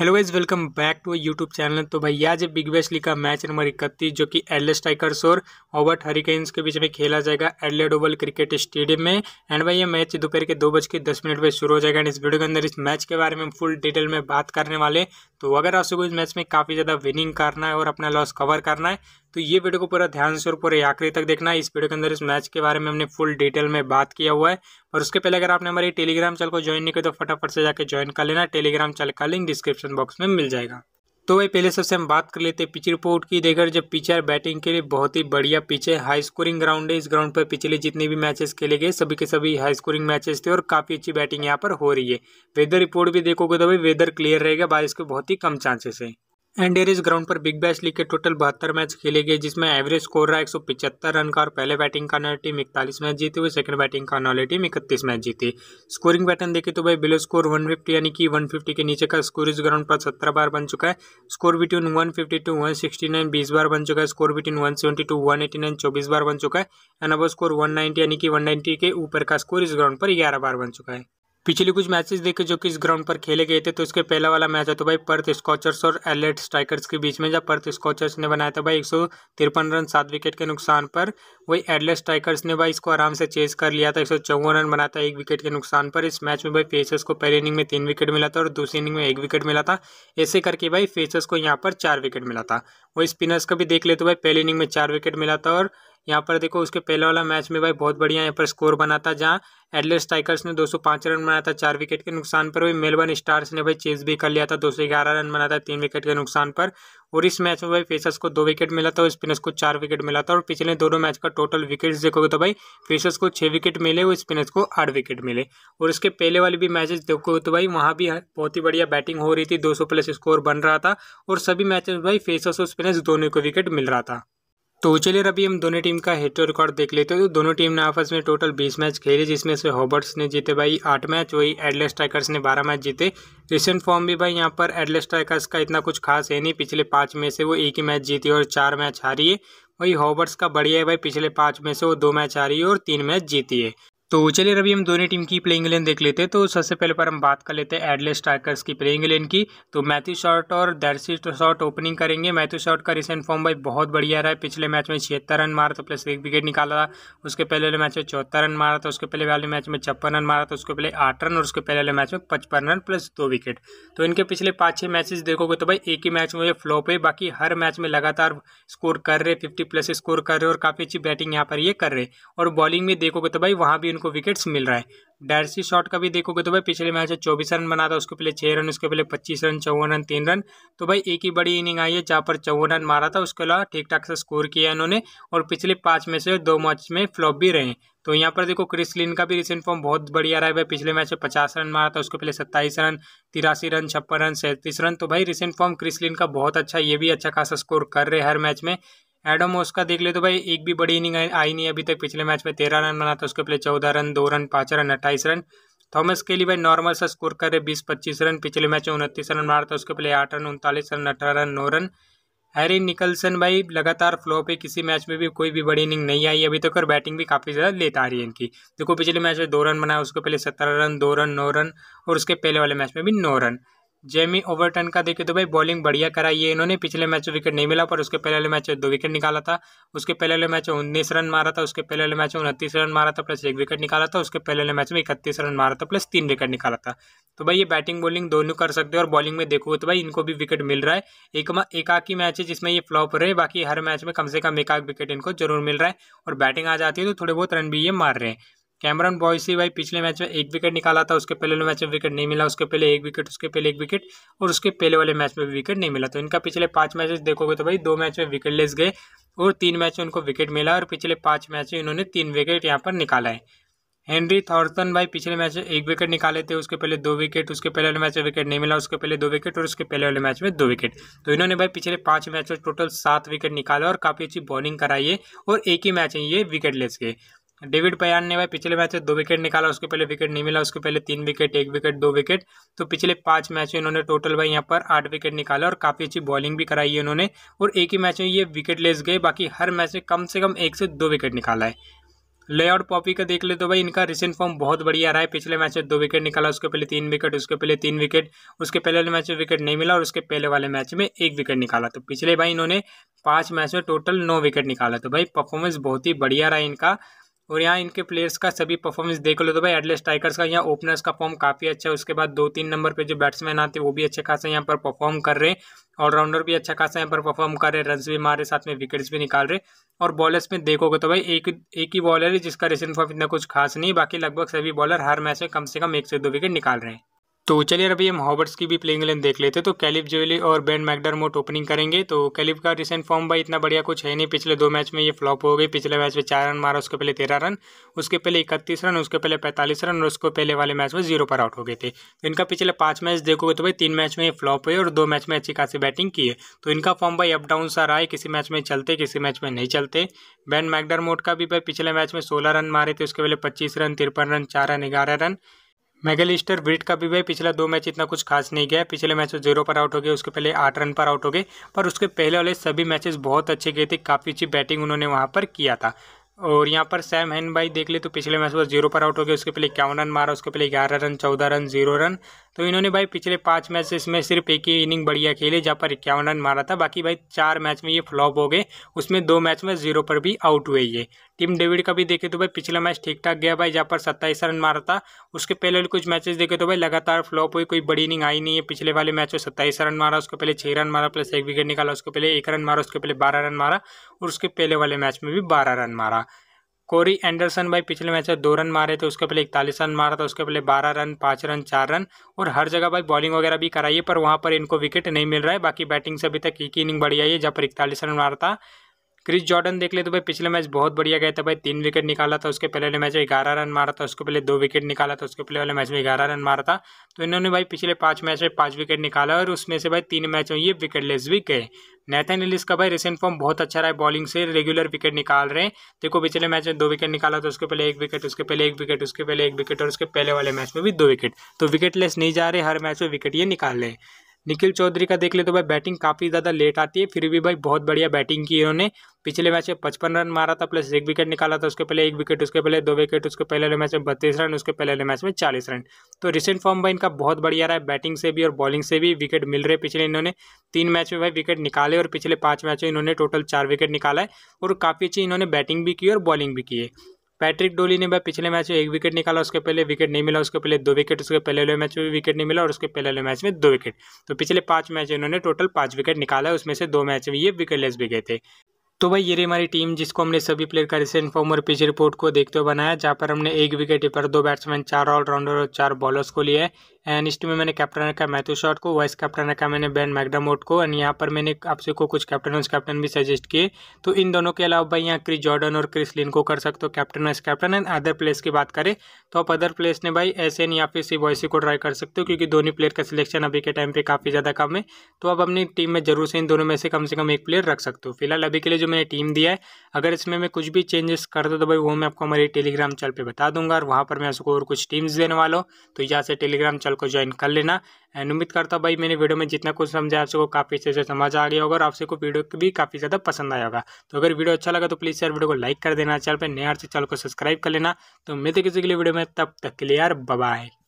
hello guys welcome back to YouTube channel तो भाई आज बिग बैश लीग का मैच नंबर इकतीस जो कि एडले स्ट्राइकर्स और ओवर्ट हरिकेन्स के बीच में खेला जाएगा एडले डोबल क्रिकेट स्टेडियम में एंड भाई ये मैच दोपहर के दो बज के दस मिनट पर शुरू हो जाएगा एंड इस वीडियो के अंदर इस मैच के बारे में फुल डिटेल में बात करने वाले तो अगर आप सबको इस मैच में काफ़ी ज़्यादा विनिंग करना है और अपना लॉस कवर करना है तो ये वीडियो को पूरा ध्यान से और पूरे आखिरी तक देखना है इस वीडियो के अंदर इस मैच के बारे में हमने फुल डिटेल में बात किया हुआ है और उसके पहले अगर आपने हमारे टेलीग्राम चैनल को ज्वाइन नहीं किया तो फटाफट से जाकर ज्वाइन कर लेना टेलीग्राम चैनल का लिंक डिस्क्रिप्शन बॉक्स में मिल जाएगा तो वही पहले सबसे हम बात कर लेते हैं पिच रिपोर्ट की देखकर जब पिचर बैटिंग के लिए बहुत ही बढ़िया पिच है हाई स्कोरिंग ग्राउंड है इस ग्राउंड पर पिछले जितने भी मैचेस खेले गए सभी के सभी हाई स्कोरिंग मैचेस थे और काफ़ी अच्छी बैटिंग यहाँ पर हो रही है वेदर रिपोर्ट भी देखोगे तो भाई वेदर क्लियर रहेगा बारिश के बहुत ही कम चांसेस है एंड ग्राउंड पर बिग बैश लीग के टोटल बहत्तर मैच खेले गए जिसमें एवरेज स्कोर रहा एक रन का और पहले बैटिंग करने वाली टीम इकतालीस मैच जीती हुई सेकंड बैटिंग करने वाली टीम इकतीस मैच जीती स्कोरिंग पैटर्न देखे तो भाई बिलो स्कोर 150 यानी कि 150 के नीचे का स्कोर इस ग्राउंड पर सत्रह बार बन चुका है score between one fifty two one sixty nine बीस बार बन चुका है score between one seventy two one eighty nine चौबीस बार बन चुका है एंड अब स्कोर वन नाइनटी यानी कि वन नाइनटी के ऊपर का स्कोर इस ग्राउंड पर ग्यारह बार बन चुका है पिछले कुछ मैचेस देखे जो कि इस ग्राउंड पर खेले गए थे तो इसके पहला वाला मैच है तो भाई पर्थ स्कॉचर्स और एलेट स्ट्राइकर्स के बीच में जब पर्थ स्कॉचर्स ने बनाया था भाई एक सौ तिरपन रन सात विकेट के नुकसान पर वही एडलेट स्ट्राइकर्स ने भाई इसको आराम से चेस कर लिया था एक रन बनाया था एक विकेट के नुकसान पर इस मैच में भाई फेसर्स को पहले इनिंग में तीन विकेट मिला था और दूसरी इनिंग में एक विकेट मिला था ऐसे करके भाई फेसर्स को यहाँ पर चार विकेट मिला था वही स्पिनर्स का भी देख लेते भाई पहले इनिंग में चार विकेट मिला था और यहाँ पर देखो उसके पहले वाला मैच में भाई बहुत बढ़िया यहाँ पर स्कोर बना था जहाँ एडलेस स्ट्राइकर्स ने 205 रन बनाया था चार विकेट के नुकसान पर वही मेलबर्न स्टार्स ने भाई चेज भी कर लिया था 211 रन बनाया था तीन विकेट के नुकसान पर और इस मैच में भाई फेसर्स को दो विकेट मिला था और स्पिनर्स को चार विकेट मिला था और पिछले दोनों मैच का टोटल विकेट्स देखोगे तो भाई फेसर्स को छः विकेट मिले और स्पिनर्स को आठ विकेट मिले और उसके पहले वाले भी मैचेस देखोगे तो भाई वहाँ भी बहुत ही बढ़िया बैटिंग हो रही थी सौ प्लस स्कोर बन रहा था और सभी मैचेस भाई फेसर्स और स्पिनर्स दोनों को विकेट मिल रहा था तो चलिए अभी हम दोनों टीम का हेड टू रिकॉर्ड देख लेते हैं तो दोनों टीम ने आपस में टोटल 20 मैच खेले जिसमें से हॉबर्ट्स ने जीते भाई आठ मैच वही एडलेस स्ट्राइकर्स ने 12 मैच जीते रिसेंट फॉर्म भी भाई यहाँ पर एडलेस स्ट्राइकर्स का इतना कुछ खास है नहीं पिछले पाँच में से वो एक ही मैच जीती और चार मैच हारी है वही हॉबर्ट्स का बढ़िया है भाई पिछले पाँच में से वो दो मैच हारी है और तीन मैच जीती है तो चलिए रवि हम दोनों टीम की प्लेइंग इलेवन देख लेते हैं तो सबसे पहले पर हम बात कर लेते हैं एडले स्ट्राइकर्स की प्लेइंग इलेवन की तो मैथ्यू शॉट और दर्शी शॉट ओपनिंग करेंगे मैथ्यू शॉट का रिसेंट फॉर्म भाई बहुत बढ़िया रहा है पिछले मैच में छिहत्तर रन मारा था प्लस एक विकेट निकाला था उसके पहले वाले मैच में चौहत्तर रन मारा था उसके पहले वाले मैच में छप्पन रन मारा था उसके पहले आठ रन और उसके पहले वाले मैच में पचपन रन प्लस दो विकेट तो इनके पिछले पाँच छः मैचेस देखोगे तो भाई एक ही मैच में फ्लॉप है बाकी हर मैच में लगातार स्कोर कर रहे फिफ्टी प्लस स्कोर कर रहे और काफ़ी अच्छी बैटिंग यहाँ पर ये कर रहे और बॉलिंग में देखोगे तो भाई वहाँ भी इनको विकेट्स मिल रहा है डायरसी शॉट का भी देखोगे तो भाई पिछले मैच में चौबीस रन बना था उसके पहले छः रन उसके पहले पच्चीस रन चौवन रन तीन रन तो भाई एक ही बड़ी इनिंग आई है जहाँ पर चौवन रन मारा था उसके अलावा ठीक ठाक से स्कोर किया इन्होंने और पिछले पाँच में से दो मैच में फ्लॉप भी रहे तो यहाँ पर देखो क्रिस लिन का भी रिसेंट फॉर्म बहुत बढ़िया रहा है भाई पिछले मैच में पचास रन मारा था उसके पहले सत्ताईस रन तिरासी रन छप्पन रन सैंतीस रन तो भाई रिसेंट फॉर्म क्रिस लिन का बहुत अच्छा ये भी अच्छा खासा स्कोर कर रहे हैं हर मैच में एडम का देख ले तो भाई एक भी बड़ी इनिंग आई नहीं अभी तक पिछले मैच में तेरह रन बना था उसके पहले चौदह रन दो रन पाँच रन अट्ठाईस रन थॉमस के लिए भाई नॉर्मल सा स्कोर कर रहे बीस पच्चीस रन पिछले मैच में उनतीस रन मारा था उसके पहले आठ रन उनतालीस रन अठारह रन नौ रन हैरी निकलसन भाई लगातार फ्लॉप है किसी मैच में भी कोई भी बड़ी इनिंग नहीं आई अभी तक तो और बैटिंग भी काफ़ी ज़्यादा लेट आ रही है इनकी देखो पिछले मैच में दो रन बनाया उसके पहले सत्रह रन दो रन नौ रन और उसके पहले वाले मैच में भी नौ रन जेमी ओवरटन का देखिए तो भाई बॉलिंग बढ़िया कराई है इन्होंने पिछले मैच में विकेट नहीं मिला पर उसके पहले मैच में दो विकेट निकाला था उसके पहले वाले मैच में उन्नीस रन मारा था उसके पहले वाले मैच में उनतीस रन मारा था प्लस एक विकेट निकाला था उसके पहले वाले मैच में इकतीस रन मारा था प्लस तीन विकेट निकाला था तो भाई ये बैटिंग बॉलिंग दोनों कर सकते हैं और बॉलिंग में देखो तो भाई इनको भी विकेट मिल रहा है एक एक आकी मैच है जिसमें ये फ्लॉप हो रहे बाकी हर मैच में कम से कम एक आख विकेट इनको जरूर मिल रहा है और बैटिंग आ जाती है तो थोड़े बहुत रन भी ये मार रहे हैं कैमरन बॉयसी भाई पिछले मैच में एक विकेट निकाला था उसके पहले मैच में विकेट नहीं मिला उसके पहले एक विकेट उसके पहले एक विकेट और उसके पहले वाले मैच में भी विकेट नहीं मिला तो इनका पिछले पाँच मैचेस देखोगे तो भाई दो मैच में विकेट लेस गए और तीन मैच में उनको विकेट मिला और पिछले पाँच मैच में इन्होंने तीन विकेट यहाँ पर निकाला है हेनरी थॉर्टन भाई पिछले मैच में एक विकेट निकाले थे उसके पहले दो विकेट उसके पहले वाले मैच में विकेट नहीं मिला उसके पहले दो विकेट और उसके पहले वाले मैच में दो विकेट तो इन्होंने भाई पिछले पाँच मैच में टोटल सात विकेट निकाला और काफ़ी अच्छी बॉलिंग कराई है और एक ही मैच है ये विकेट लेस गए डेविड पयान ने भाई पिछले मैच में दो विकेट निकाला उसके पहले विकेट नहीं मिला उसके पहले तीन विकेट एक विकेट दो विकेट तो पिछले पांच मैच में इन्होंने टोटल भाई यहाँ पर आठ विकेट निकाला और काफ़ी अच्छी बॉलिंग भी कराई है इन्होंने और एक ही मैच में ये विकेट लेस गए बाकी हर मैच में कम से कम एक से दो विकेट निकाला है लेआउट पॉपी का देख ले तो भाई इनका रिसेंट फॉर्म बहुत बढ़िया रहा है पिछले मैच में दो विकेट निकाला उसके पहले तीन विकेट उसके पहले तीन विकेट उसके पहले वाले मैच में विकेट नहीं मिला और उसके पहले वाले मैच में एक विकेट निकाला तो पिछले भाई इन्होंने पाँच मैच में टोटल नौ विकेट निकाला तो भाई परफॉर्मेंस बहुत ही बढ़िया रहा है इनका और यहाँ इनके प्लेयर्स का सभी परफॉर्मेंस देख लो तो भाई एडलेस स्ट्राइकर्स का यहाँ ओपनर्स का फॉर्म काफ़ी अच्छा है उसके बाद दो तीन नंबर पे जो बैट्समैन आते हैं वो भी अच्छे खासे यहाँ पर परफॉर्म कर रहे हैं ऑलराउंडर भी अच्छा खासा यहाँ पर परफॉर्म कर रहे रन भी मारे साथ में विकेट्स भी निकाल रहे और बॉलर्स में देखोगे तो भाई एक एक ही बॉलर है जिसका रिसेंट फॉर्म इतना कुछ खास नहीं बाकी लगभग सभी बॉलर हर मैच में कम से कम एक से दो विकेट निकाल रहे हैं तो चलिए अभी हम हॉबर्ट्स की भी प्लेइंग लेन देख लेते तो कैलिप ज्वेली और बेन मैकडरमोट ओपनिंग करेंगे तो कैलिप का रिसेंट फॉर्म भाई इतना बढ़िया कुछ है नहीं पिछले दो मैच में ये फ्लॉप हो गई पिछले मैच में चार रन मारा उसके पहले तेरह रन उसके पहले इकतीस रन उसके पहले पैंतालीस रन और उसको पहले वाले मैच में जीरो पर आउट हो गए थे तो इनका पिछले पाँच मैच देखोगे तो भाई तीन मैच में ये फ्लॉप हुए और दो मैच में अच्छी खासी बैटिंग की है तो इनका फॉर्म भाई अप डाउन सा रहा है किसी मैच में चलते किसी मैच में नहीं चलते बेन मैकडरमोट का भी भाई पिछले मैच में सोलह रन मारे थे उसके पहले पच्चीस रन तिरपन रन चार रन ग्यारह रन मैगलिस्टर ब्रिट का भी भाई पिछला दो मैच इतना कुछ खास नहीं गया पिछले मैच में जीरो तो पर आउट हो गए उसके पहले आठ रन पर आउट हो गए पर उसके पहले वाले सभी मैचेस बहुत अच्छे गए थे काफ़ी अच्छी बैटिंग उन्होंने वहाँ पर किया था और यहाँ पर सैम हैन भाई देख ले तो पिछले मैच में जीरो पर आउट हो गए उसके पहले इक्यावन रन मारा उसके पहले ग्यारह रन चौदह रन जीरो रन तो इन्होंने भाई पिछले पाँच मैच इसमें सिर्फ एक ही इनिंग बढ़िया खेली जहाँ पर इक्यावन रन मारा था बाकी भाई चार मैच में ये फ्लॉप हो गए उसमें दो मैच में जीरो पर भी आउट हुए ये टीम डेविड का भी देखे तो भाई पिछला मैच ठीक ठाक गया भाई जहाँ पर सत्ताईस रन मारा था उसके पहले कुछ मैचेस देखे तो भाई लगातार फ्लॉप हुई कोई बड़ी इनिंग आई नहीं है पिछले वाले मैच में सत्ताईस रन मारा उसके पहले छः रन मारा प्लस एक विकेट निकाला उसके पहले एक रन मारा उसके पहले बारह रन मारा और उसके पहले वाले मैच में भी बारह रन मारा कोरी एंडरसन भाई पिछले मैच में दो रन मारे थे उसके पहले इकतालीस रन मारा था उसके पहले बारह रन पाँच रन चार रन और हर जगह भाई बॉलिंग वगैरह भी कराइए पर वहाँ पर इनको विकेट नहीं मिल रहा है बाकी बैटिंग से अभी तक एक ही इनिंग बढ़िया है जहाँ पर इकतालीस रन मारा था क्रिस जॉर्डन देख ले तो भाई पिछले मैच बहुत बढ़िया गया था भाई तीन विकेट निकाला था उसके पहले मैच में ग्यारह रन मारा था उसके पहले दो विकेट निकाला था उसके पहले वाले मैच में ग्यारह रन मारा था तो इन्होंने भाई पिछले पाँच मैच में पाँच विकेट निकाला और उसमें से भाई तीन मैच में ये लेस भी गए नैथन एलिस का भाई रिसेंट फॉर्म बहुत अच्छा रहा है बॉलिंग से रेगुलर विकेट निकाल रहे हैं देखो पिछले मैच में दो विकेट निकाला था उसके पहले एक विकेट उसके पहले एक विकेट उसके पहले एक विकेट और उसके पहले वाले मैच में भी दो विकेट तो लेस नहीं जा रहे हर मैच में विकेट ये निकाल रहे हैं निखिल चौधरी का देख ले तो भाई बैटिंग काफ़ी ज़्यादा लेट आती है फिर भी भाई बहुत बढ़िया बैटिंग की इन्होंने पिछले मैच में पचपन रन मारा था प्लस एक विकेट निकाला था उसके पहले एक विकेट उसके पहले दो विकेट उसके पहले मैच में बत्तीस रन उसके पहले मैच में चालीस रन तो रिसेंट फॉर्म भाई इनका बहुत बढ़िया रहा है बैटिंग से भी और बॉलिंग से भी विकेट मिल रहे पिछले इन्होंने तीन मैच में भाई विकेट निकाले और पिछले पाँच मैच में इन्होंने टोटल चार विकेट निकाला है और काफ़ी अच्छी इन्होंने बैटिंग भी की और बॉलिंग भी की है पैट्रिक डोली ने भाई पिछले मैच में एक विकेट निकाला उसके पहले विकेट नहीं मिला उसके पहले दो विकेट उसके पहले वाले मैच में भी विकेट नहीं मिला और उसके पहले वाले मैच में दो विकेट तो पिछले पांच मैच इन्होंने टोटल पांच विकेट निकाला है उसमें से दो मैच में ये विकेटलेस भी गए थे तो भाई ये रही हमारी टीम जिसको हमने सभी प्लेयर का रिसेंट फॉर्म और पिच रिपोर्ट को देखते हुए बनाया जहाँ पर हमने एक विकेट पर दो बैट्समैन चार ऑलराउंडर और चार बॉलर्स को लिए एंड इस टीम में मैंने कैप्टन रखा मैथ्यू शॉट को वाइस कैप्टन रखा मैंने बैन मैगडामोट को एंड यहाँ पर मैंने आपसे को कुछ कैप्टन वाइस कैप्टन भी सजेस्ट किए तो इन दोनों के अलावा भाई यहाँ क्रिस जॉर्डन और क्रिस लिन को कर सकते हो captain vice captain and other players की बात करें तो आप अदर प्लेयर्स ने भाई ऐसे या फिर सी वॉयसी को ट्राई कर सकते हो क्योंकि दोनों प्लेयर का सिलेक्शन अभी के टाइम पर काफ़ी ज़्यादा कम है तो आप अपनी टीम में जरूर से इन दोनों में से कम से कम एक प्लेयर रख सकते हो फिलहाल अभी के लिए जो मैंने टीम दिया है अगर इसमें मैं कुछ भी चेंजेस करता तो भाई वो मैं आपको हमारे टेलीग्राम चैनल पे बता दूंगा और वहाँ पर मैं उसको और कुछ टीम्स देने वाला हूँ तो यहाँ से टेलीग्राम चैनल को ज्वाइन कर लेना एंड उम्मीद करता भाई मैंने वीडियो में जितना कुछ समझा आप सबको काफ़ी अच्छे से समझ आ गया होगा और आपसे को वीडियो भी काफ़ी ज़्यादा पसंद आया होगा तो अगर वीडियो अच्छा लगा तो प्लीज़ यार वीडियो को लाइक कर देना चैनल पर नया तो चैनल को सब्सक्राइब कर लेना तो मिलते किसी के लिए वीडियो में तब तक के लिए यार